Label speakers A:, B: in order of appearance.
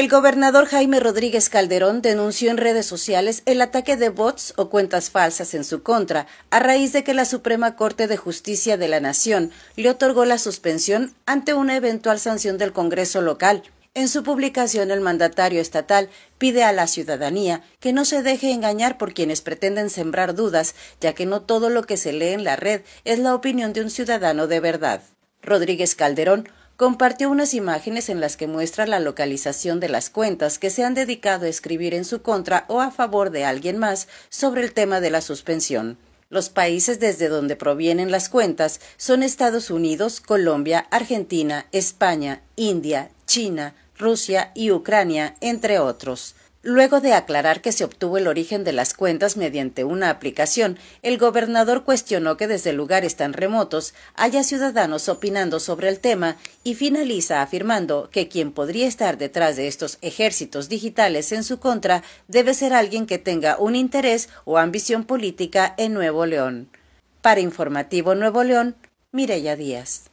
A: El gobernador Jaime Rodríguez Calderón denunció en redes sociales el ataque de bots o cuentas falsas en su contra, a raíz de que la Suprema Corte de Justicia de la Nación le otorgó la suspensión ante una eventual sanción del Congreso local. En su publicación, el mandatario estatal pide a la ciudadanía que no se deje engañar por quienes pretenden sembrar dudas, ya que no todo lo que se lee en la red es la opinión de un ciudadano de verdad. Rodríguez Calderón compartió unas imágenes en las que muestra la localización de las cuentas que se han dedicado a escribir en su contra o a favor de alguien más sobre el tema de la suspensión. Los países desde donde provienen las cuentas son Estados Unidos, Colombia, Argentina, España, India, China, Rusia y Ucrania, entre otros. Luego de aclarar que se obtuvo el origen de las cuentas mediante una aplicación, el gobernador cuestionó que desde lugares tan remotos haya ciudadanos opinando sobre el tema y finaliza afirmando que quien podría estar detrás de estos ejércitos digitales en su contra debe ser alguien que tenga un interés o ambición política en Nuevo León. Para Informativo Nuevo León, Mireya Díaz.